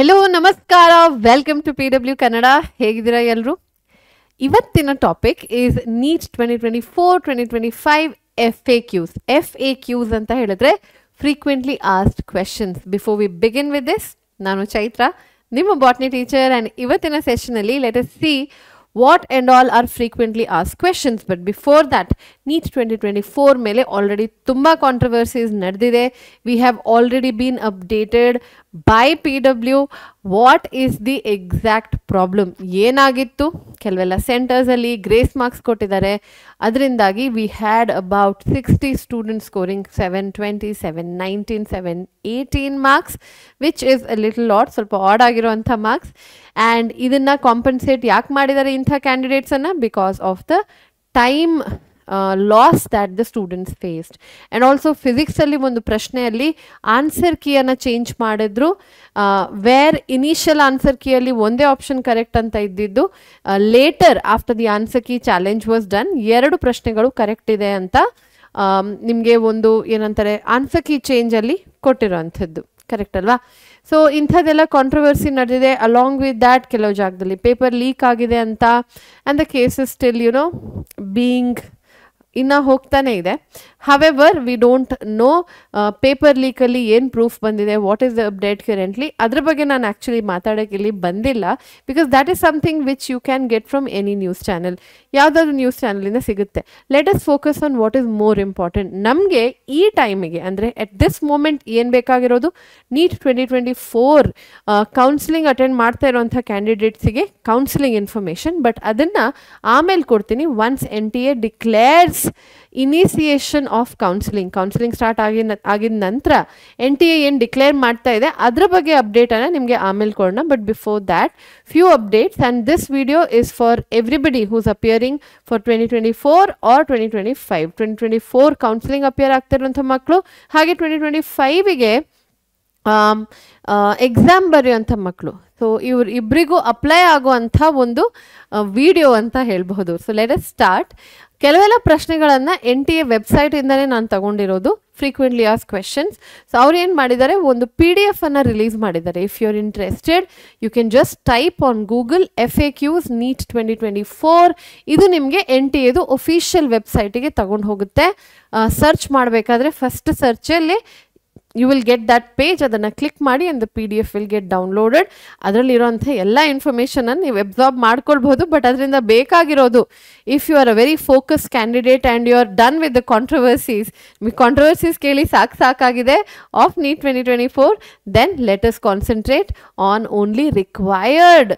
Hello ನಮಸ್ಕಾರ welcome to P W Kannada ಹೇಗಿದ್ದೀರಾ ಎಲ್ಲರೂ ಇವತ್ತಿನ topic is NEET twenty twenty four twenty twenty five F A Qs F A Qs ಅಂತ ಹೇಳಿದ್ರೆ frequently asked questions before we begin with this ನಾನು ಚೈತ್ರ ನಿಮ್ಮ botany teacher and ಇವತ್ತಿನ ಸೆಷನಲ್ಲಿ let's see what and all are frequently ಆಸ್ questions but before that NEET twenty twenty four ಮೇಲೆ already ತುಂಬ controversies ನಡೆದಿದೆ we have already been updated by PW what is the exact problem. Yenagitu, Kelvela centers ali, grace marks kote kotidare, dagi we had about 60 students scoring 720, 719, 718 marks, which is a little lot, so odd antha marks. And idina compensate yak madidare intha candidates anna because of the time loss that the students faced and also ಫಿಸಿಕ್ಸಲ್ಲಿ ಒಂದು ಪ್ರಶ್ನೆಯಲ್ಲಿ answer ಕೀಯನ್ನು change ಮಾಡಿದ್ರು wear initial answer ಕಿಯಲ್ಲಿ ಒಂದೇ option correct ಅಂತ ಇದ್ದಿದ್ದು later after the answer key challenge was done ಎರಡು ಪ್ರಶ್ನೆಗಳು ಕರೆಕ್ಟ್ ಇದೆ ಅಂತ ನಿಮಗೆ ಒಂದು ಏನಂತಾರೆ ಆನ್ಸರ್ ಕೀ ಚೇಂಜಲ್ಲಿ ಅಂಥದ್ದು ಕರೆಕ್ಟ್ ಅಲ್ವಾ ಸೊ ಇಂಥದ್ದೆಲ್ಲ ಕಾಂಟ್ರವರ್ಸಿ ನಡೆದಿದೆ ಅಲಾಂಗ್ ವಿತ್ ದ್ಯಾಟ್ ಕೆಲವು ಜಾಗದಲ್ಲಿ ಪೇಪರ್ ಲೀಕ್ ಆಗಿದೆ ಅಂತ and the cases still you know being ಇನ್ನು ಹೋಗ್ತಾನೆ ಇದೆ however we don't know paper ಲೀಕಲ್ಲಿ ಏನು ಪ್ರೂಫ್ ಬಂದಿದೆ what is the update currently ಅದ್ರ ಬಗ್ಗೆ ನಾನು ಆ್ಯಕ್ಚುಲಿ ಮಾತಾಡೋಕೆ ಇಲ್ಲಿ ಬಂದಿಲ್ಲ because that is something which you can get from any news channel ಯಾವುದಾದ್ರೂ ನ್ಯೂಸ್ ಚಾನಲಿಂದ ಸಿಗುತ್ತೆ let us focus on what is more important ನಮಗೆ ಈ ಟೈಮಿಗೆ ಅಂದರೆ ಎಟ್ ದಿಸ್ ಮೂಮೆಂಟ್ ಏನು ಬೇಕಾಗಿರೋದು NEET twenty twenty four counselling attend ಮಾಡ್ತಾ ಇರೋಂಥ ಕ್ಯಾಂಡಿಡೇಟ್ಸಿಗೆ ಕೌನ್ಸಿಲಿಂಗ್ ಇನ್ಫಾರ್ಮೇಷನ್ ಬಟ್ ಅದನ್ನು ಆಮೇಲೆ ಕೊಡ್ತೀನಿ once N T A declares initiation of counselling counselling start ಆಗಿ ಆಗಿದ ನಂತರ ಎನ್ ಟಿ ಎ ಏನು ಡಿಕ್ಲೇರ್ ಮಾಡ್ತಾ ಇದೆ ಅದರ ಬಗ್ಗೆ ಅಪ್ಡೇಟನ್ನು ನಿಮಗೆ ಆಮೇಲೆ ಕೊಡೋಣ but before that few updates and this video is for everybody who's appearing for twenty twenty four or twenty twenty five twenty twenty four counselling appear ಆಗ್ತಿರುವಂಥ ಮಕ್ಕಳು ಹಾಗೆ ಟ್ವೆಂಟಿ ಟ್ವೆಂಟಿ ಫೈವಿಗೆ ಎಕ್ಸಾಮ್ ಬರೆಯುವಂಥ ಮಕ್ಕಳು ಸೊ ಇವ್ರ ಇಬ್ಬರಿಗೂ ಅಪ್ಲೈ ಆಗುವಂಥ ಒಂದು video ಅಂತ ಹೇಳಬಹುದು ಸೊ ಲೆಟ್ ಎಸ್ ಸ್ಟಾರ್ಟ್ ಕೆಲವೆಲ್ಲ ಪ್ರಶ್ನೆಗಳನ್ನು ಎನ್ ಟಿ ಎ ವೆಬ್ಸೈಟಿಂದಲೇ ನಾನು ತಗೊಂಡಿರೋದು ಫ್ರೀಕ್ವೆಂಟ್ಲಿ ಆಸ್ ಕ್ವೆಶನ್ಸ್ ಸೊ ಅವ್ರು ಏನು ಮಾಡಿದ್ದಾರೆ ಒಂದು ಪಿ ಡಿ ಎಫನ್ನು ರಿಲೀಸ್ ಮಾಡಿದ್ದಾರೆ if you are interested you can just type on Google F A Qs NEET twenty twenty four ಇದು ನಿಮಗೆ ಎನ್ ಟಿ ಎದು ಒಫಿಷಿಯಲ್ ವೆಬ್ಸೈಟಿಗೆ ತಗೊಂಡು ಹೋಗುತ್ತೆ ಸರ್ಚ್ ಮಾಡಬೇಕಾದ್ರೆ ಫಸ್ಟ್ ಸರ್ಚಲ್ಲಿ you will get that page ಅದನ್ನು ಕ್ಲಿಕ್ ಮಾಡಿ and P D F will get downloaded ಅದರಲ್ಲಿರೋಂಥ ಎಲ್ಲ ಇನ್ಫಾರ್ಮೇಷನನ್ನು ನೀವು ಅಬ್ಸಾರ್ಬ್ ಮಾಡ್ಕೊಳ್ಬಹುದು ಬಟ್ ಅದರಿಂದ ಬೇಕಾಗಿರೋದು if you are a very focus candidate and you are done with the controversies controversies ಕೇಳಿ ಸಾಕು ಸಾಕಾಗಿದೆ of NEET twenty twenty four then let's concentrate on only required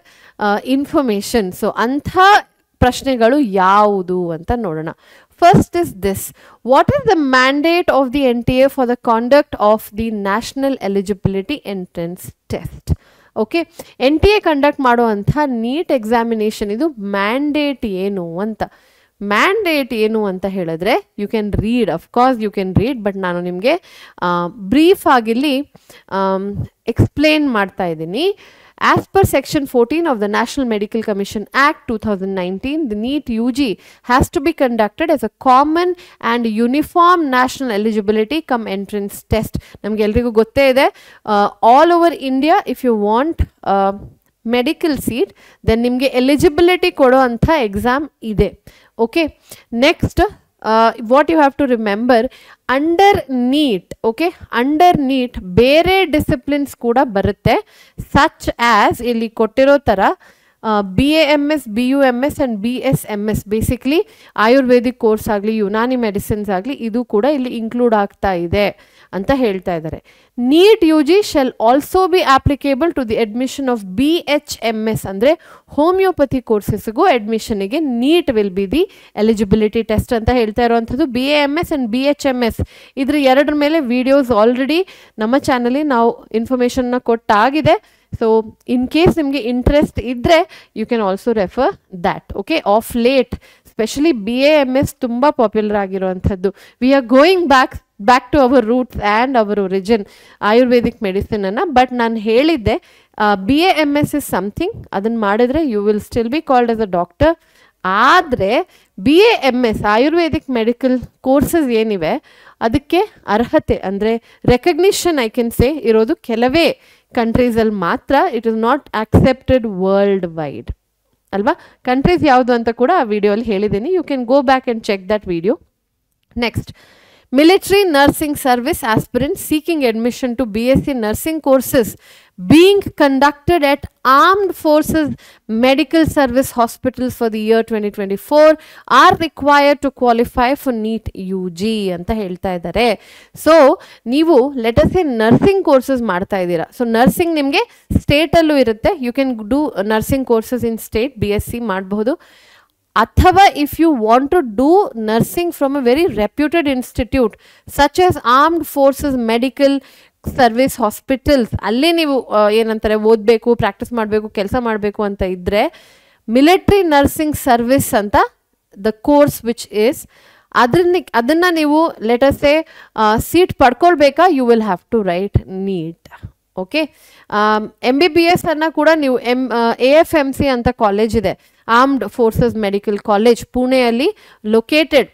information so ಅಂಥ ಪ್ರಶ್ನೆಗಳು ಯಾವುದು ಅಂತ ನೋಡೋಣ First is this, what is the mandate of the NTA for the conduct of the National Eligibility Entrance Test? Okay N T A conduct ಮಾಡುವಂಥ NEET examination ಇದು mandate ಏನು ಅಂತ mandate ಏನು ಅಂತ ಹೇಳಿದ್ರೆ you can read of course you can read but ನಾನು ನಿಮಗೆ brief ಆಗಿಲ್ಲಿ explain ಮಾಡ್ತಾ ಇದ್ದೀನಿ As per section 14 of the National Medical Commission Act 2019, the NEET UG has to be conducted as a common and uniform national eligibility come entrance test. ನಮ್ಗೆ ಎಲ್ರಿಗೂ ಗೊತ್ತೇ ಇದೆ all over India if you want medical seat then ನಿಮಗೆ eligibility ಕೊಡೋ ಅಂಥ exam ಇದೆ okay uh, what you have to remember underneath okay underneath bare disciplines kuda barate such as ili kotiro tara B B A M S U M S and B S M S basically Ayurvedic course ಆಗಲಿ Unani medicines ಆಗಲಿ ಇದು ಕೂಡ ಇಲ್ಲಿ include ಆಗ್ತಾ ಇದೆ ಅಂತ ಹೇಳ್ತಾ ಇದ್ದಾರೆ NEET U G shall also be applicable to the admission of B H M S ಅಂದರೆ ಹೋಮಿಯೋಪತಿ ಕೋರ್ಸಸ್ಗೂ ಅಡ್ಮಿಷನಿಗೆ NEET will be the eligibility test ಅಂತ ಹೇಳ್ತಾ ಇರುವಂಥದ್ದು B A M S and B H M S ಇದ್ರ ಎರಡರ ಮೇಲೆ videos already ನಮ್ಮ ಚಾನಲಿ ನಾವು ಇನ್ಫಾರ್ಮೇಷನ್ನ ಕೊಟ್ಟಾಗಿದೆ ಸೊ ಇನ್ ಕೇಸ್ ನಿಮಗೆ ಇಂಟ್ರೆಸ್ಟ್ ಇದ್ದರೆ you can also refer that okay of late specially B A M S ತುಂಬ ಪಾಪ್ಯುಲರ್ ಆಗಿರುವಂಥದ್ದು we are going back back to our roots and our origin Ayurvedic ಮೆಡಿಸಿನನ್ನು ಬಟ್ ನಾನು ಹೇಳಿದ್ದೆ B A M S is something ಅದನ್ನು ಮಾಡಿದರೆ you will still be called as a doctor ಆದರೆ B A M S Ayurvedic medical courses ಏನಿವೆ ಅದಕ್ಕೆ ಅರ್ಹತೆ ಅಂದರೆ ರೆಕಗ್ನಿಷನ್ ಐ ಕೆನ್ ಸೇ ಇರೋದು ಕೆಲವೇ ಕಂಟ್ರೀಸಲ್ಲಿ ಮಾತ್ರ it is not accepted world wide ಅಲ್ವಾ ಕಂಟ್ರೀಸ್ ಯಾವುದು ಅಂತ ಕೂಡ ಆ ವಿಡಿಯೋಲ್ಲಿ ಹೇಳಿದ್ದೀನಿ you can go back and check that video next military nursing service as seeking admission to B S C nursing courses being conducted at armed forces medical service hospital for the year twenty twenty four are required to qualify for NEET U G ಅಂತ ಹೇಳ್ತಾ ಇದಾರೆ so ನೀವು ಲೆಟರ್ಸಿ nursing courses ಮಾಡ್ತಾ ಇದ್ದೀರಾ so nursing ನಿಮಗೆ ಸ್ಟೇಟಲ್ಲೂ ಇರುತ್ತೆ you can do nursing courses in state B S C ಮಾಡಬಹುದು ಅಥವಾ if you want to do nursing from a very reputed institute such as armed forces medical service hospitals ಅಲ್ಲಿ ನೀವು ಏನಂತಾರೆ ಓದಬೇಕು ಪ್ರಾಕ್ಟೀಸ್ ಮಾಡಬೇಕು ಕೆಲಸ ಮಾಡಬೇಕು ಅಂತ ಇದ್ದರೆ ಮಿಲಿಟ್ರಿ ನರ್ಸಿಂಗ್ ಸರ್ವಿಸ್ ಅಂತ ದ ಕೋರ್ಸ್ ವಿಚ್ ಈಸ್ ಅದನ್ನ ಅದನ್ನು ನೀವು ಲೆಟರ್ಸೆ ಸೀಟ್ ಪಡ್ಕೊಳ್ಬೇಕಾ you will have to write NEET okay M B B S ಅನ್ನು ಕೂಡ ನೀವು M A F M C ಅಂತ ಕಾಲೇಜ್ ಇದೆ ಆರ್ಮ್ಡ್ ಫೋರ್ಸಸ್ ಮೆಡಿಕಲ್ ಕಾಲೇಜ್ ಪುಣೆಯಲ್ಲಿ ಲೊಕೇಟೆಡ್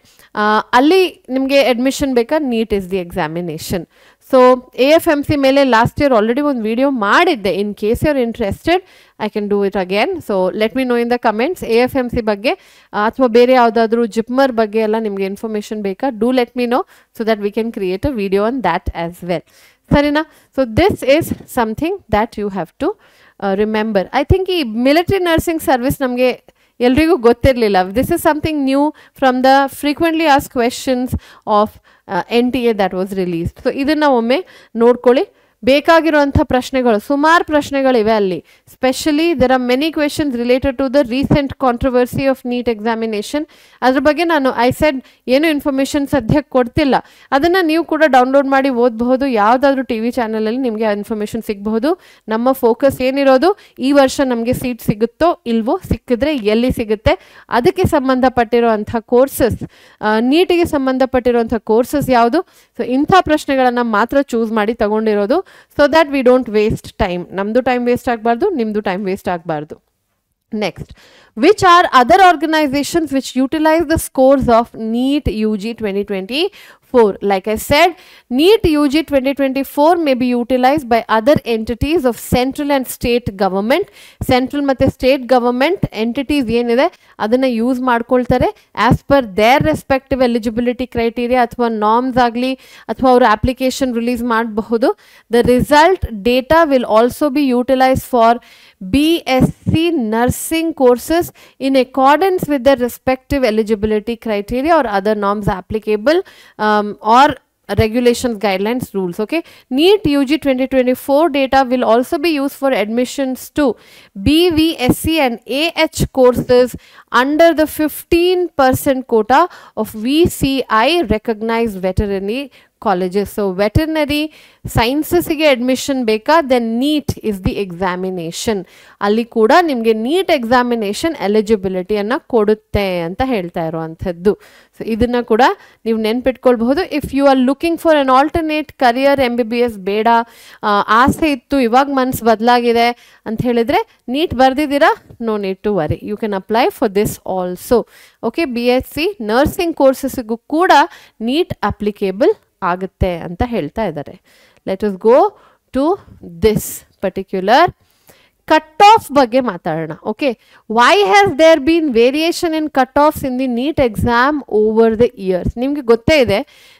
ಅಲ್ಲಿ ನಿಮಗೆ ಅಡ್ಮಿಷನ್ ಬೇಕಾ NEET is the examination so A F M C ಮೇಲೆ ಲಾಸ್ಟ್ ಇಯರ್ ಆಲ್ರೆಡಿ ಒಂದು ವಿಡಿಯೋ ಮಾಡಿದ್ದೆ in case you are interested I can do it again so let me know in the comments A F M C ಬಗ್ಗೆ ಅಥವಾ ಬೇರೆ ಯಾವುದಾದ್ರೂ ಜಿಪ್ಮರ್ ಬಗ್ಗೆ ಎಲ್ಲ ನಿಮಗೆ ಇನ್ಫಾರ್ಮೇಷನ್ ಬೇಕಾ do let me know so that we can create a video on that as well ಸರಿನಾ so this is something that you have to remember I think ಈ ಮಿಲಿಟ್ರಿ ನರ್ಸಿಂಗ್ ಸರ್ವಿಸ್ ನಮಗೆ ಎಲ್ರಿಗೂ ಗೊತ್ತಿರಲಿಲ್ಲ this is something new from the frequently ಆಸ್ questions of N T A that was released so ಇದನ್ನು ಒಮ್ಮೆ ನೋಡ್ಕೊಳ್ಳಿ ಬೇಕಾಗಿರುವಂಥ ಪ್ರಶ್ನೆಗಳು ಸುಮಾರು ಪ್ರಶ್ನೆಗಳಿವೆ ಅಲ್ಲಿ specially there are many questions related to the recent controversy of NEET examination ಅದ್ರ ಬಗ್ಗೆ ನಾನು ಐ ಸೆಡ್ ಏನು ಇನ್ಫಾರ್ಮೇಷನ್ ಸದ್ಯಕ್ಕೆ ಕೊಡ್ತಿಲ್ಲ ಅದನ್ನು ನೀವು ಕೂಡ ಡೌನ್ಲೋಡ್ ಮಾಡಿ ಓದಬಹುದು ಯಾವುದಾದ್ರೂ ಟಿ ವಿ ಚಾನಲಲ್ಲಿ ನಿಮಗೆ ಆ ಇನ್ಫಾರ್ಮೇಷನ್ ಸಿಗಬಹುದು ನಮ್ಮ ಫೋಕಸ್ ಏನಿರೋದು ಈ ವರ್ಷ ನಮಗೆ ಸೀಟ್ ಸಿಗುತ್ತೋ ಇಲ್ವೋ ಸಿಕ್ಕಿದ್ರೆ ಎಲ್ಲಿ ಸಿಗುತ್ತೆ ಅದಕ್ಕೆ ಸಂಬಂಧಪಟ್ಟಿರುವಂಥ ಕೋರ್ಸಸ್ ನೀಟಿಗೆ ಸಂಬಂಧಪಟ್ಟಿರುವಂಥ ಕೋರ್ಸಸ್ ಯಾವುದು ಸೊ ಇಂಥ ಪ್ರಶ್ನೆಗಳನ್ನು ಮಾತ್ರ ಚೂಸ್ ಮಾಡಿ ತಗೊಂಡಿರೋದು so that we don't waste time ನಮ್ದು ಟೈಮ್ ವೇಸ್ಟ್ ಆಗಬಾರ್ದು ನಿಮ್ಮದು ಟೈಮ್ ವೇಸ್ಟ್ ಆಗಬಾರ್ದು Next, which are other organizations which utilize the scores of NEET UG 2020 like I said, NEET UG 2024 may be utilized by other entities of central and state government. Central and state government entities adana use maadkoltare as per their respective eligibility criteria athwa norms agli athwa our application release maadbahudu. The result data will also be utilized for BSc nursing courses in accordance with their respective eligibility criteria or other norms applicable um, or regulations guidelines rules okay NEET ug 2024 data will also be used for admissions to bvsc and ah courses under the 15% quota of vci recognized veterinary colleges veterinary ಸೈನ್ಸಸ್ಸಿಗೆ admission ಬೇಕಾ then NEET is the examination ಅಲ್ಲಿ ಕೂಡ ನಿಮಗೆ NEET examination ಎಲಿಜಿಬಿಲಿಟಿಯನ್ನು ಕೊಡುತ್ತೆ ಅಂತ ಹೇಳ್ತಾ ಇರುವಂಥದ್ದು so ಇದನ್ನು ಕೂಡ ನೀವು ನೆನ್ಪಿಟ್ಕೊಳ್ಬಹುದು if you are looking for an alternate career M B B S ಬೇಡ ಆಸೆ ಇತ್ತು ಇವಾಗ ಮನ್ಸು ಬದಲಾಗಿದೆ ಅಂತ ಹೇಳಿದರೆ ನೀಟ್ ಬರೆದಿದ್ದೀರಾ no NEET to worry you can apply for this also okay B S C nursing ಕೋರ್ಸಸ್ಗೂ ಕೂಡ ನೀಟ್ ಅಪ್ಲಿಕೇಬಲ್ ಆಗುತ್ತೆ ಅಂತ ಹೇಳ್ತಾ ಇದ್ದಾರೆ let us go to this particular cut off ಬಗ್ಗೆ ಮಾತಾಡೋಣ okay why has there been variation in cut offs in the NEET exam over the years ನಿಮಗೆ ಗೊತ್ತೇ ಇದೆ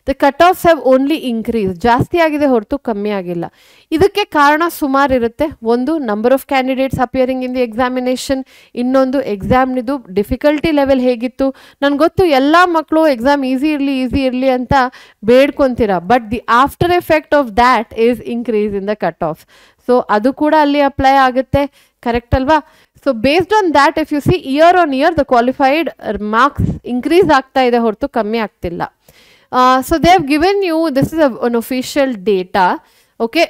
the cut offs have only increase ಜಾಸ್ತಿ ಆಗಿದೆ ಹೊರತು ಕಮ್ಮಿ ಆಗಿಲ್ಲ ಇದಕ್ಕೆ ಕಾರಣ ಸುಮಾರು ಇರುತ್ತೆ ಒಂದು number of candidates appearing in the examination ಇನ್ನೊಂದು ಎಕ್ಸಾಮ್ನಿದು ಡಿಫಿಕಲ್ಟಿ ಲೆವೆಲ್ ಹೇಗಿತ್ತು ನನಗೆ ಗೊತ್ತು ಎಲ್ಲ ಮಕ್ಕಳು ಎಕ್ಸಾಮ್ ಈಸಿ ಇರಲಿ ಈಸಿ ಇರಲಿ ಅಂತ ಬೇಡ್ಕೊಂತೀರಾ but the after effect of that is increase in the cut off so ಅದು ಕೂಡ ಅಲ್ಲಿ ಅಪ್ಲೈ ಆಗುತ್ತೆ ಕರೆಕ್ಟ್ ಅಲ್ವಾ so based on that if you see year on year the qualified marks increase ಆಗ್ತಾ ಇದೆ ಹೊರತು ಕಮ್ಮಿ ಆಗ್ತಿಲ್ಲ so they have given you this is an official data okay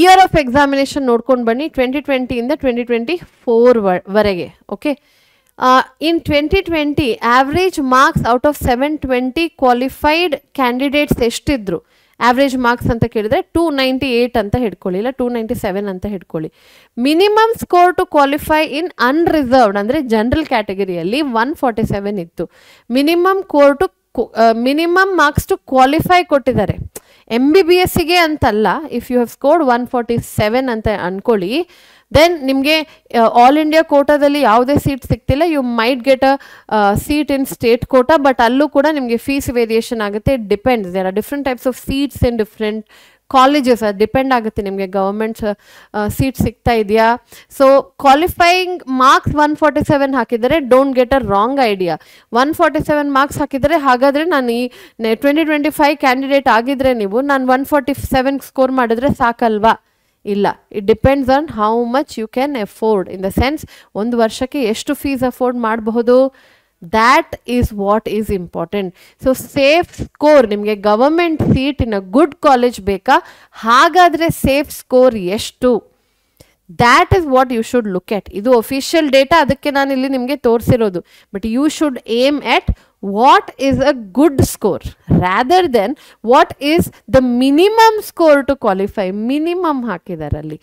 year of examination ನೋಡ್ಕೊಂಡು ಬನ್ನಿ ಟ್ವೆಂಟಿ ಟ್ವೆಂಟಿಯಿಂದ ಟ್ವೆಂಟಿ ಟ್ವೆಂಟಿ ಫೋರ್ ವರೆಗೆ okay in twenty twenty average marks out of seven twenty qualified candidates ಎಷ್ಟಿದ್ರು ಆವ್ರೇಜ್ ಮಾರ್ಕ್ಸ್ ಅಂತ ಕೇಳಿದರೆ two ninety eight ಅಂತ ಹಿಡ್ಕೊಳ್ಳಿ ಇಲ್ಲ two ninety seven ಅಂತ ಹಿಡ್ಕೊಳ್ಳಿ minimum score to qualify in unreserved ಅಂದರೆ ಜನರಲ್ ಕ್ಯಾಟಗರಿಯಲ್ಲಿ ಒನ್ ಫಾರ್ಟಿ ಸೆವೆನ್ ಇತ್ತು minimum score to minimum marks to qualify ಕೊಟ್ಟಿದ್ದಾರೆ ಎಮ್ ಬಿ ಬಿ ಎಸ್ಸಿಗೆ ಅಂತಲ್ಲ if you have scored one forty seven ಅಂತ ಅಂದ್ಕೊಳ್ಳಿ ದೆನ್ ನಿಮಗೆ ಆಲ್ ಇಂಡಿಯಾ ಕೋಟಾದಲ್ಲಿ ಯಾವುದೇ ಸೀಟ್ ಸಿಗ್ತಿಲ್ಲ you might get a seat in state quota but ಅಲ್ಲೂ ಕೂಡ ನಿಮಗೆ ಫೀಸ್ ವೇರಿಯೇಷನ್ ಆಗುತ್ತೆ it depends there different types of seats in different colleges ಅದು ಡಿಪೆಂಡ್ ಆಗುತ್ತೆ ನಿಮಗೆ ಗೌರ್ಮೆಂಟ್ಸ್ ಸೀಟ್ ಸಿಗ್ತಾ ಇದೆಯಾ so qualifying marks one forty seven ಹಾಕಿದರೆ don't get a wrong idea one forty seven marks ಹಾಕಿದರೆ ಹಾಗಾದರೆ ನಾನು ಈ ಟ್ವೆಂಟಿ ಟ್ವೆಂಟಿ ಫೈವ್ ಕ್ಯಾಂಡಿಡೇಟ್ ಆಗಿದ್ರೆ ನೀವು ನಾನು ಒನ್ ಫಾರ್ಟಿ ಸೆವೆನ್ ಸ್ಕೋರ್ ಮಾಡಿದ್ರೆ ಸಾಕಲ್ವಾ ಇಲ್ಲ it depends on how much you can afford in the sense ಒಂದು ವರ್ಷಕ್ಕೆ ಎಷ್ಟು ಫೀಸ್ ಅಫೋರ್ಡ್ ಮಾಡಬಹುದು that is what is important so safe score ನಿಮಗೆ government seat in a good college ಬೇಕಾ ಹಾಗಾದರೆ ಸೇಫ್ ಸ್ಕೋರ್ ಎಷ್ಟು that is what you should look at ಇದು official data ಅದಕ್ಕೆ ನಾನು ಇಲ್ಲಿ ನಿಮಗೆ ತೋರಿಸಿರೋದು but you should aim at what is a good score rather than what is the minimum score to qualify minimum hakidaralli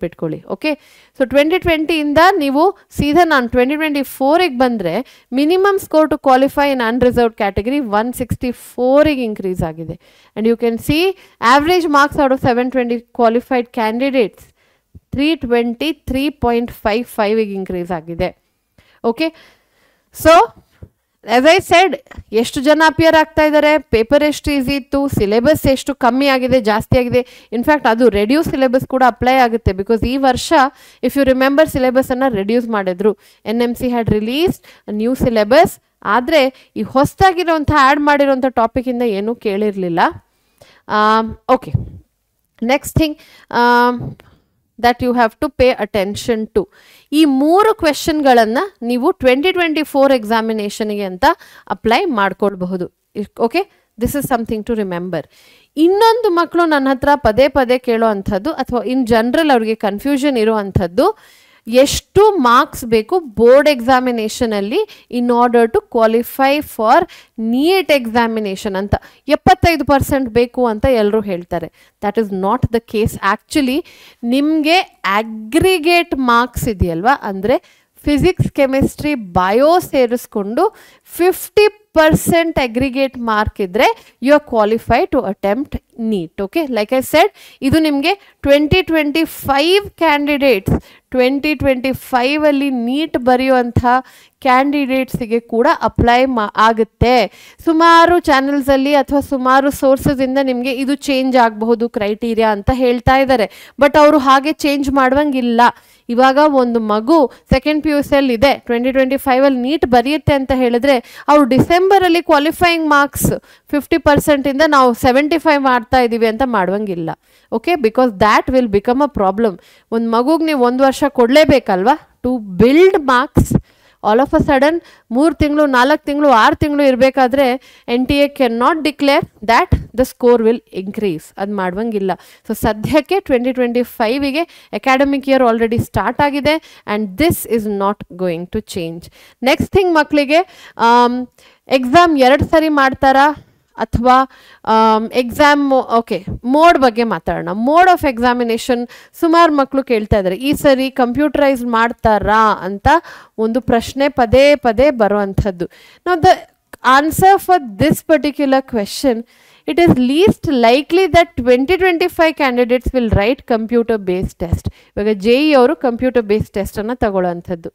pit koli. okay so 2020 inda neevu seedha nan 2024 ek bandre minimum score to qualify in unreserved category 164 ig increase agide and you can see average marks out of 720 qualified candidates 323.55 ig increase agide okay so as I said ಎಷ್ಟು ಜನ appear ಆಗ್ತಾ ಇದ್ದಾರೆ paper ಎಷ್ಟು easy ಇತ್ತು syllabus ಎಷ್ಟು ಕಮ್ಮಿ ಆಗಿದೆ ಜಾಸ್ತಿ ಆಗಿದೆ ಇನ್ಫ್ಯಾಕ್ಟ್ ಅದು ರೆಡ್ಯೂಸ್ ಸಿಲೆಬಸ್ ಕೂಡ ಅಪ್ಲೈ ಆಗುತ್ತೆ ಬಿಕಾಸ್ ಈ ವರ್ಷ ಇಫ್ ಯು ರಿಮೆಂಬರ್ ಸಿಲೆಬಸ್ ಸಿಲೆಬಸ್ಸನ್ನು ರೆಡ್ಯೂಸ್ ಮಾಡಿದ್ರು N M C had release new syllabus ಆದರೆ ಈ ಹೊಸದಾಗಿರುವಂಥ ಆ್ಯಡ್ ಮಾಡಿರೋಂಥ ಟಾಪಿಕಿಂದ ಏನೂ ಕೇಳಿರಲಿಲ್ಲ okay next thing that you have to pay attention to ಈ ಮೂರು ಕ್ವೆಶನ್ಗಳನ್ನು ನೀವು ಟ್ವೆಂಟಿ ಟ್ವೆಂಟಿ ಫೋರ್ ಎಕ್ಸಾಮಿನೇಷನ್ಗೆ ಅಂತ ಅಪ್ಲೈ ಮಾಡ್ಕೊಳ್ಬಹುದು okay this is something to remember ಇನ್ನೊಂದು ಮಕ್ಕಳು ನನ್ನ ಹತ್ರ ಪದೇ ಪದೇ ಕೇಳೋ ಅಂಥದ್ದು ಅಥವಾ ಇನ್ ಜನರಲ್ ಅವ್ರಿಗೆ ಕನ್ಫ್ಯೂಷನ್ ಇರುವಂಥದ್ದು ಎಷ್ಟು ಮಾರ್ಕ್ಸ್ ಬೇಕು ಬೋರ್ಡ್ ಎಕ್ಸಾಮಿನೇಷನಲ್ಲಿ in order to qualify for NEET examination ಅಂತ ಎಪ್ಪತ್ತೈದು ಪರ್ಸೆಂಟ್ ಬೇಕು ಅಂತ ಎಲ್ಲರೂ ಹೇಳ್ತಾರೆ that is not the case actually ನಿಮಗೆ ಅಗ್ರಿಗೇಟ್ ಮಾರ್ಕ್ಸ್ ಇದೆಯಲ್ವಾ ಅಂದರೆ ಫಿಸಿಕ್ಸ್ ಕೆಮಿಸ್ಟ್ರಿ ಬಯೋ ಸೇರಿಸ್ಕೊಂಡು ಫಿಫ್ಟಿ ಪರ್ಸೆಂಟ್ ಅಗ್ರಿಗೇಟ್ ಮಾರ್ಕ್ ಇದ್ದರೆ you are qualify to attempt NEET okay like I said ಇದು ನಿಮಗೆ twenty twenty five candidates twenty twenty ಫೈವಲ್ಲಿ NEET ಬರೆಯುವಂಥ ಕ್ಯಾಂಡಿಡೇಟ್ಸಿಗೆ ಕೂಡ ಅಪ್ಲೈ ಮಾ ಆಗುತ್ತೆ ಸುಮಾರು ಚಾನೆಲ್ಸಲ್ಲಿ ಅಥವಾ ಸುಮಾರು ಸೋರ್ಸಸಿಂದ ನಿಮಗೆ ಇದು ಚೇಂಜ್ ಆಗಬಹುದು ಕ್ರೈಟೀರಿಯಾ ಅಂತ ಹೇಳ್ತಾ ಇದ್ದಾರೆ ಬಟ್ ಅವರು ಹಾಗೆ ಚೇಂಜ್ ಮಾಡುವಂಗಿಲ್ಲ ಇವಾಗ ಒಂದು ಮಗು ಸೆಕೆಂಡ್ ಪಿ ಯು ಅಲ್ಲಿ ಇದೆ ಟ್ವೆಂಟಿ ಟ್ವೆಂಟಿ ಫೈವಲ್ಲಿ ನೀಟ್ ಬರೆಯುತ್ತೆ ಅಂತ ಹೇಳಿದ್ರೆ ಅವ್ರು ಡಿಸೆಂಬರಲ್ಲಿ ಕ್ವಾಲಿಫೈಯಿಂಗ್ ಮಾರ್ಕ್ಸ್ ಫಿಫ್ಟಿ ಇಂದ ನಾವು ಸೆವೆಂಟಿ ಫೈವ್ ಮಾಡ್ತಾ ಇದ್ದೀವಿ ಅಂತ ಮಾಡುವಂಗಿಲ್ಲ okay because that will become a problem ಒಂದು ಮಗುಗೆ ನೀವು ಒಂದು ವರ್ಷ ಕೊಡಲೇಬೇಕಲ್ವಾ to build marks all of a sudden ಮೂರು ತಿಂಗಳು ನಾಲ್ಕು ತಿಂಗಳು ಆರು ತಿಂಗಳು ಇರಬೇಕಾದ್ರೆ N T A can not declare that the score will increase ಅದು ಮಾಡುವಂಗಿಲ್ಲ ಸೊ ಸದ್ಯಕ್ಕೆ ಟ್ವೆಂಟಿ ಟ್ವೆಂಟಿ ಫೈವಿಗೆ ಅಕಾಡೆಮಿಕ್ ಇಯರ್ ಆಲ್ರೆಡಿ ಸ್ಟಾರ್ಟ್ ಆಗಿದೆ and this is not going to change next thing ಮಕ್ಕಳಿಗೆ ಎಕ್ಸಾಮ್ ಎರಡು ಸರಿ ಮಾಡ್ತಾರಾ ಅಥವಾ ಎಕ್ಸಾಮ್ ಓಕೆ ಮೋಡ್ ಬಗ್ಗೆ ಮಾತಾಡೋಣ ಮೋಡ್ ಆಫ್ ಎಕ್ಸಾಮಿನೇಷನ್ ಸುಮಾರು ಮಕ್ಕಳು ಕೇಳ್ತಾ ಇದ್ದಾರೆ ಈ ಸರಿ ಕಂಪ್ಯೂಟರೈಸ್ ಮಾಡ್ತಾರಾ ಅಂತ ಒಂದು ಪ್ರಶ್ನೆ ಪದೇ ಪದೇ ಬರುವಂಥದ್ದು ನಾವು the answer for this particular question it is least likely that twenty twenty five candidates will write computer based test ಇವಾಗ ಜೆ ಇ e ಅವರು ಕಂಪ್ಯೂಟರ್ ಬೇಸ್ಡ್ ಟೆಸ್ಟನ್ನು ತಗೊಳ್ಳೋವಂಥದ್ದು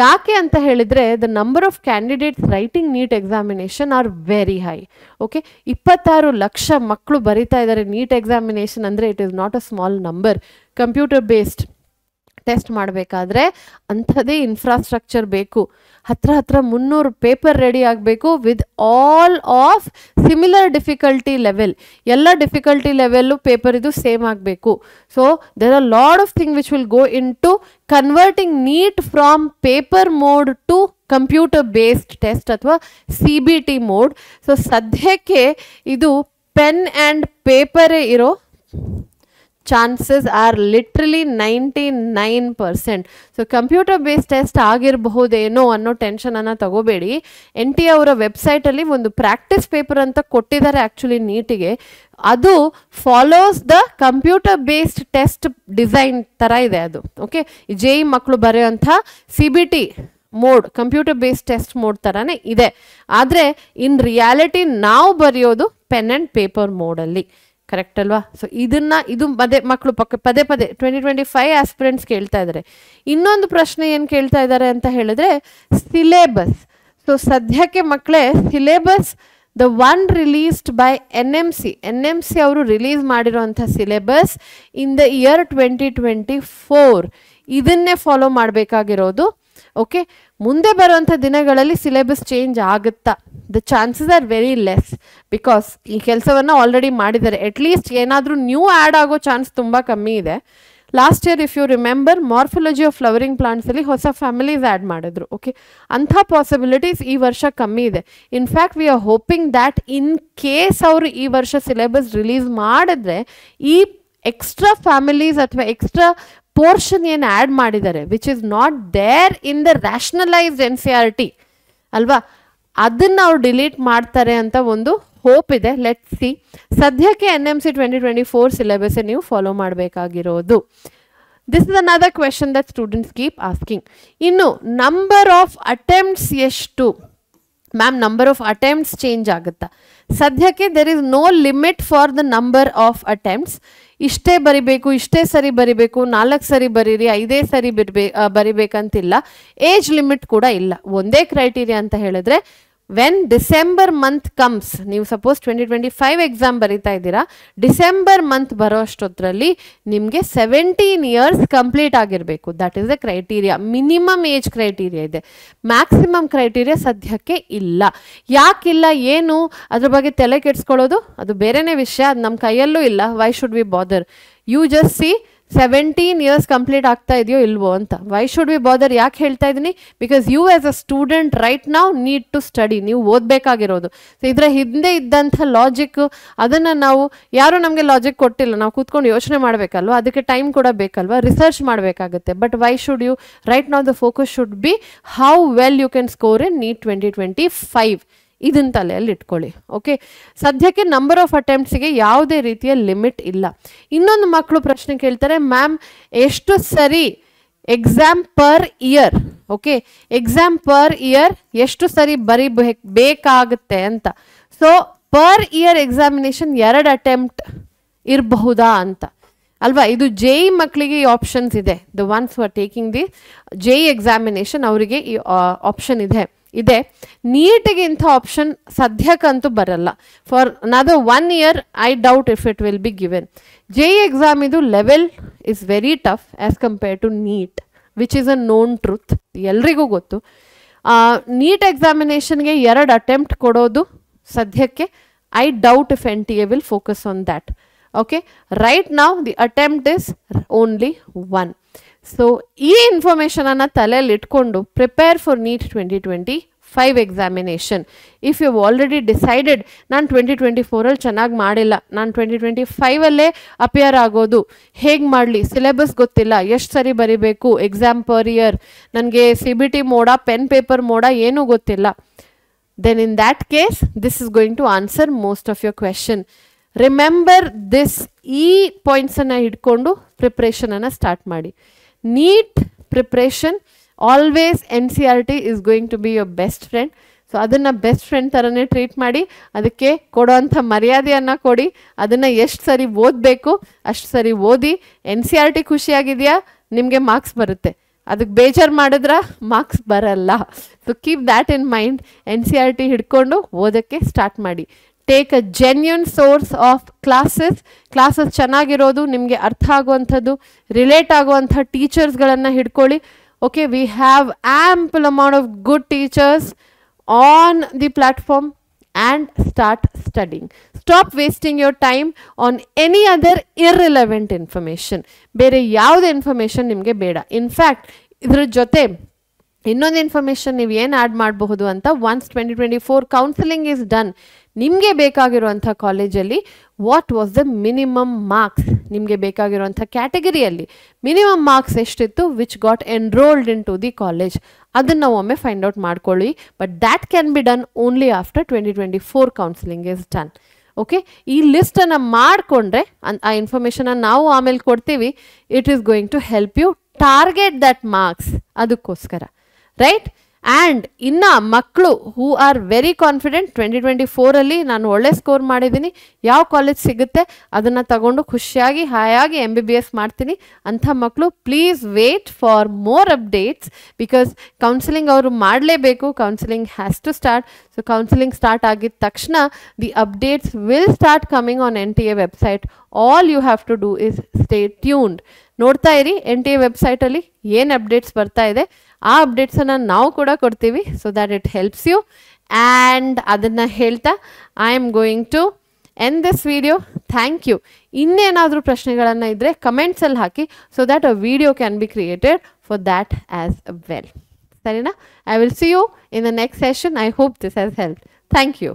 ಯಾಕೆ ಅಂತ ಹೇಳಿದರೆ the number of candidates writing NEET examination are very high okay ಇಪ್ಪತ್ತಾರು ಲಕ್ಷ ಮಕ್ಕಳು ಬರಿತಾ ಇದ್ದಾರೆ ನೀಟ್ ಎಕ್ಸಾಮಿನೇಷನ್ ಅಂದರೆ it is not a small number computer based test ಮಾಡಬೇಕಾದ್ರೆ ಅಂಥದ್ದೇ ಇನ್ಫ್ರಾಸ್ಟ್ರಕ್ಚರ್ ಬೇಕು ಹತ್ರ ಹತ್ರ ಮುನ್ನೂರು ಪೇಪರ್ ರೆಡಿ ಆಗಬೇಕು with all of similar difficulty level ಎಲ್ಲ ಡಿಫಿಕಲ್ಟಿ ಲೆವೆಲ್ಲು ಪೇಪರ್ ಇದು ಸೇಮ್ ಆಗಬೇಕು so there are lot of thing which will go into converting NEET from paper mode to computer based test ಅಥವಾ C B T mode so ಸದ್ಯಕ್ಕೆ ಇದು pen and ಪೇಪರೇ ಇರೋ chances are literally ninety nine percent so computer based test ಆಗಿರಬಹುದೇನೋ ಅನ್ನೋ ಟೆನ್ಷನನ್ನು ತಗೋಬೇಡಿ N T ಅವರ ವೆಬ್ಸೈಟಲ್ಲಿ ಒಂದು ಪ್ರಾಕ್ಟೀಸ್ ಪೇಪರ್ ಅಂತ ಕೊಟ್ಟಿದ್ದಾರೆ ಆ್ಯಕ್ಚುಲಿ ನೀಟಿಗೆ ಅದು follows the computer based test design ಥರ ಇದೆ ಅದು ಓಕೆ ಜೆ ಇ ಮಕ್ಕಳು ಬರೆಯೋಂಥ C B T mode computer based test mode ಥರನೇ ಇದೆ ಆದರೆ ಇನ್ ರಿಯಾಲಿಟಿ ನಾವು ಬರೆಯೋದು ಪೆನ್ ಆ್ಯಂಡ್ ಪೇಪರ್ ಮೋಡಲ್ಲಿ ಕರೆಕ್ಟ್ ಅಲ್ವಾ ಸೊ ಇದನ್ನು ಇದು ಪದೇ ಮಕ್ಕಳು ಪಕ್ಕ ಪದೇ ಪದೇ ಟ್ವೆಂಟಿ ಟ್ವೆಂಟಿ ಫೈವ್ ಆಸ್ಪಿರೆಂಟ್ಸ್ ಕೇಳ್ತಾ ಇದ್ದಾರೆ ಇನ್ನೊಂದು ಪ್ರಶ್ನೆ ಏನು ಕೇಳ್ತಾ ಇದ್ದಾರೆ ಅಂತ ಹೇಳಿದ್ರೆ ಸಿಲೆಬಸ್ ಸೊ ಸದ್ಯಕ್ಕೆ ಮಕ್ಕಳೇ syllabus the one released by N M C N M C ಅವರು ರಿಲೀಸ್ ಮಾಡಿರೋಂಥ syllabus in the year twenty twenty four ಇದನ್ನೇ ಫಾಲೋ ಮಾಡಬೇಕಾಗಿರೋದು ಓಕೆ ಮುಂದೆ ಬರುವಂಥ ದಿನಗಳಲ್ಲಿ ಸಿಲೆಬಸ್ ಚೇಂಜ್ ಆಗುತ್ತಾ the chances are very less because ಈ ಕೆಲಸವನ್ನು ಆಲ್ರೆಡಿ ಮಾಡಿದ್ದಾರೆ ಅಟ್ಲೀಸ್ಟ್ ಏನಾದರೂ ನ್ಯೂ ಆ್ಯಡ್ ಆಗೋ ಚಾನ್ಸ್ ತುಂಬ ಕಮ್ಮಿ ಇದೆ last year if you remember morphology of flowering ಪ್ಲಾಂಟ್ಸಲ್ಲಿ ಹೊಸ ಫ್ಯಾಮಿಲೀಸ್ ಆ್ಯಡ್ ಮಾಡಿದ್ರು ಓಕೆ ಅಂಥ ಪಾಸಿಬಿಲಿಟೀಸ್ ಈ ವರ್ಷ ಕಮ್ಮಿ ಇದೆ in fact we are hoping that in case ಅವರು ಈ ವರ್ಷ ಸಿಲೆಬಸ್ ರಿಲೀಸ್ ಮಾಡಿದ್ರೆ ಈ ಎಕ್ಸ್ಟ್ರಾ ಫ್ಯಾಮಿಲೀಸ್ ಅಥವಾ ಎಕ್ಸ್ಟ್ರಾ ಪೋರ್ಷನ್ ಏನು ಆ್ಯಡ್ ಮಾಡಿದ್ದಾರೆ which is not there in the rationalised N C R T ಅಲ್ವಾ ಅದನ್ನು ಅವ್ರು ಡಿಲೀಟ್ ಮಾಡ್ತಾರೆ ಅಂತ ಒಂದು ಹೋಪ್ ಇದೆ ಲೆಟ್ ಸಿ ಸದ್ಯಕ್ಕೆ N M C twenty twenty four ಸಿಲೆಬಸ್ಸೇ ನೀವು ಫಾಲೋ ಮಾಡಬೇಕಾಗಿರೋದು this is another question that students keep asking ಇನ್ನು ನಂಬರ್ ಆಫ್ ಅಟೆಂಪ್ಟ್ಸ್ ಎಷ್ಟು ma'am number of attempts change ಆಗುತ್ತಾ ಸದ್ಯಕ್ಕೆ there is no limit for the number of attempts ಇಷ್ಟೇ ಬರಿಬೇಕು ಇಷ್ಟೇ ಸರಿ ಬರಿಬೇಕು ನಾಲ್ಕು ಸರಿ ಬರೀರಿ ಐದೇ ಸರಿ ಬಿಡ್ಬೇ ಬರಿಬೇಕಂತಿಲ್ಲ ಏಜ್ ಲಿಮಿಟ್ ಕೂಡ ಇಲ್ಲ ಒಂದೇ ಕ್ರೈಟೀರಿಯಾ ಅಂತ ಹೇಳಿದ್ರೆ ವೆನ್ ಡಿಸೆಂಬರ್ ಮಂತ್ ಕಮ್ಸ್ ನೀವು suppose twenty twenty five exam ಬರಿತಾ ಇದ್ದೀರಾ ಡಿಸೆಂಬರ್ ಮಂತ್ ಬರೋ ಅಷ್ಟೊತ್ತರಲ್ಲಿ ನಿಮಗೆ ಸೆವೆಂಟೀನ್ ಇಯರ್ಸ್ ಕಂಪ್ಲೀಟ್ ಆಗಿರಬೇಕು that is the criteria minimum age criteria ಇದೆ ಮ್ಯಾಕ್ಸಿಮಮ್ ಕ್ರೈಟೀರಿಯಾ ಸದ್ಯಕ್ಕೆ ಇಲ್ಲ ಯಾಕಿಲ್ಲ ಏನು ಅದ್ರ ಬಗ್ಗೆ ತಲೆ ಕೆಡಿಸ್ಕೊಳ್ಳೋದು ಅದು ಬೇರೆನೇ ವಿಷಯ ಅದು ನಮ್ಮ ಕೈಯಲ್ಲೂ ಇಲ್ಲ why should we bother you just see seventeen years complete ಆಗ್ತಾ ಇದೆಯೋ ಇಲ್ವೋ ಅಂತ ವೈ ಶುಡ್ ಬಿ ಬಾದರ್ ಯಾಕೆ ಹೇಳ್ತಾ ಇದ್ದೀನಿ because you as a student right ನಾವು ನೀಡ್ ಟು ಸ್ಟಡಿ ನೀವು ಓದಬೇಕಾಗಿರೋದು ಸೊ ಇದರ ಹಿಂದೆ ಇದ್ದಂಥ ಲಾಜಿಕ್ ಅದನ್ನು ನಾವು ಯಾರೂ ನಮಗೆ ಲಾಜಿಕ್ ಕೊಟ್ಟಿಲ್ಲ ನಾವು ಕೂತ್ಕೊಂಡು ಯೋಚನೆ ಮಾಡಬೇಕಲ್ವ ಅದಕ್ಕೆ ಟೈಮ್ ಕೂಡ ಬೇಕಲ್ವ ರಿಸರ್ಚ್ ಮಾಡಬೇಕಾಗುತ್ತೆ but why should you right ನಾವು the focus should be how well you can score in NEET twenty twenty five ಇದನ್ನ ತಲೆಯಲ್ಲಿ ಇಟ್ಕೊಳ್ಳಿ ಓಕೆ ಸದ್ಯಕ್ಕೆ ನಂಬರ್ ಆಫ್ ಅಟೆಂಪ್ಟ್ಸ್ಗೆ ಯಾವುದೇ ರೀತಿಯ ಲಿಮಿಟ್ ಇಲ್ಲ ಇನ್ನೊಂದು ಮಕ್ಕಳು ಪ್ರಶ್ನೆ ಕೇಳ್ತಾರೆ ಮ್ಯಾಮ್ ಎಷ್ಟು ಸರಿ exam per year okay exam per year ಎಷ್ಟು ಸರಿ ಬರಿ ಬೇಕಾಗುತ್ತೆ ಅಂತ ಸೊ ಪರ್ ಇಯರ್ ಎಕ್ಸಾಮಿನೇಷನ್ ಎರಡು ಅಟೆಂಪ್ಟ್ ಇರಬಹುದಾ ಅಂತ ಅಲ್ವಾ ಇದು ಜೆ ಇ e ಮಕ್ಕಳಿಗೆ ಈ ಆಪ್ಷನ್ಸ್ ಇದೆ the ones who are taking the J E examination ಅವರಿಗೆ ಈ ಆಪ್ಷನ್ ಇದೆ ಇದೆ ನೀಟಿಗೆ ಇಂಥ ಆಪ್ಷನ್ ಸದ್ಯಕ್ಕಂತೂ ಬರಲ್ಲ for another one year I doubt if it will be given J E exam ಇದು level is very tough as compare to NEET which is a known truth ಎಲ್ರಿಗೂ ಗೊತ್ತು ನೀಟ್ ಎಕ್ಸಾಮಿನೇಷನ್ಗೆ ಎರಡು ಅಟೆಂಪ್ಟ್ ಕೊಡೋದು ಸದ್ಯಕ್ಕೆ I doubt if N T A will focus on that okay right ನಾವು the attempt is only one so ಈ ಇನ್ಫಾರ್ಮೇಷನನ್ನು ತಲೆಯಲ್ಲಿಟ್ಕೊಂಡು prepare for NEET twenty twenty five examination if you already decided ನಾನು twenty twenty ಫೋರಲ್ಲಿ ಚೆನ್ನಾಗಿ ಮಾಡಿಲ್ಲ ನಾನು twenty twenty ಫೈವಲ್ಲೇ appear ಆಗೋದು ಹೇಗೆ ಮಾಡಲಿ ಸಿಲೆಬಸ್ ಗೊತ್ತಿಲ್ಲ ಎಷ್ಟು ಸರಿ ಬರಿಬೇಕು ಎಕ್ಸಾಮ್ ಪರ್ ಇಯರ್ ನನಗೆ ಸಿ ಬಿ ಟಿ ಮೋಡ ಪೆನ್ ಪೇಪರ್ ಮೋಡ ಏನೂ ಗೊತ್ತಿಲ್ಲ then in that case this is going to answer most of your question remember this ಈ ಪಾಯಿಂಟ್ಸನ್ನು ಹಿಡ್ಕೊಂಡು ಪ್ರಿಪ್ರೇಷನನ್ನು ಸ್ಟಾರ್ಟ್ ಮಾಡಿ neat preparation always N C R T is going to be your best friend so ಅದನ್ನು best friend ಥರನೇ treat ಮಾಡಿ ಅದಕ್ಕೆ ಕೊಡೋವಂಥ ಮರ್ಯಾದೆಯನ್ನು ಕೊಡಿ ಅದನ್ನು ಎಷ್ಟು ಸರಿ ಓದಬೇಕು ಅಷ್ಟು ಸರಿ ಓದಿ ಎನ್ ಸಿ ಆರ್ ಟಿ ಖುಷಿಯಾಗಿದೆಯಾ ನಿಮಗೆ ಮಾರ್ಕ್ಸ್ ಬರುತ್ತೆ ಅದಕ್ಕೆ ಬೇಜಾರು ಮಾಡಿದ್ರೆ ಮಾರ್ಕ್ಸ್ ಬರಲ್ಲ so keep that in mind N C R T ಹಿಡ್ಕೊಂಡು ಓದೋಕ್ಕೆ ಸ್ಟಾರ್ಟ್ ಮಾಡಿ take a genuine source of classes classes ಚೆನ್ನಾಗಿರೋದು ನಿಮಗೆ ಅರ್ಥ ಆಗುವಂಥದ್ದು ರಿಲೇಟ್ ಆಗುವಂಥ ಟೀಚರ್ಸ್ಗಳನ್ನು ಹಿಡ್ಕೊಳ್ಳಿ okay we have ample amount of good teachers on the platform and start studying. Stop wasting your time on any other irrelevant information. ಬೇರೆ ಯಾವುದೇ information ನಿಮಗೆ ಬೇಡ ಇನ್ಫ್ಯಾಕ್ಟ್ ಇದ್ರ ಜೊತೆ ಇನ್ನೊಂದು ಇನ್ಫಾರ್ಮೇಷನ್ ನೀವು ಏನು ಆ್ಯಡ್ ಮಾಡಬಹುದು ಅಂತ once twenty twenty four counselling is done ನಿಮಗೆ ಬೇಕಾಗಿರುವಂಥ ಕಾಲೇಜಲ್ಲಿ what was the minimum marks ನಿಮಗೆ ಬೇಕಾಗಿರುವಂಥ ಕ್ಯಾಟಗರಿಯಲ್ಲಿ ಮಿನಿಮಮ್ ಮಾರ್ಕ್ಸ್ ಎಷ್ಟಿತ್ತು which got enrolled into the college ಅದನ್ನು ಒಮ್ಮೆ ಫೈಂಡ್ ಔಟ್ ಮಾಡ್ಕೊಳ್ಳಿ but that can be done only after twenty twenty four counselling is done okay ಈ ಲಿಸ್ಟನ್ನು ಮಾಡಿಕೊಂಡ್ರೆ ಆ ಇನ್ಫಾರ್ಮೇಷನನ್ನು ನಾವು ಆಮೇಲೆ ಕೊಡ್ತೀವಿ it is going to help you target that marks ಅದಕ್ಕೋಸ್ಕರ ರೈಟ್ ಆ್ಯಂಡ್ ಇನ್ನು ಮಕ್ಕಳು who are very confident twenty twenty ಫೋರಲ್ಲಿ ನಾನು ಒಳ್ಳೆ ಸ್ಕೋರ್ ಮಾಡಿದ್ದೀನಿ ಯಾವ ಕಾಲೇಜ್ ಸಿಗುತ್ತೆ ಅದನ್ನು ತಗೊಂಡು ಖುಷಿಯಾಗಿ ಹಾಯಾಗಿ ಎಮ್ ಬಿ ಬಿ ಎಸ್ ಮಾಡ್ತೀನಿ ಅಂಥ ಮಕ್ಕಳು please wait for more updates because counselling ಅವರು ಮಾಡಲೇಬೇಕು counselling has to start so counselling start ಆಗಿದ್ದ ತಕ್ಷಣ the updates will start coming on N T A website all you have to do is stay tuned ನೋಡ್ತಾ ಇರಿ N T A ವೆಬ್ಸೈಟಲ್ಲಿ ಏನು updates ಬರ್ತಾ ಇದೆ ಆ ಅಪ್ಡೇಟ್ಸನ್ನು ನಾವು ಕೂಡ ಕೊಡ್ತೀವಿ so that it helps you and ಅದನ್ನು ಹೇಳ್ತಾ I am going to end this video thank you ಇನ್ನೇನಾದರೂ ಪ್ರಶ್ನೆಗಳನ್ನು ಇದ್ದರೆ ಕಮೆಂಟ್ಸಲ್ಲಿ ಹಾಕಿ so that a video can be created for that as well ಸರಿನಾ I will see you in the next session I hope this has help thank you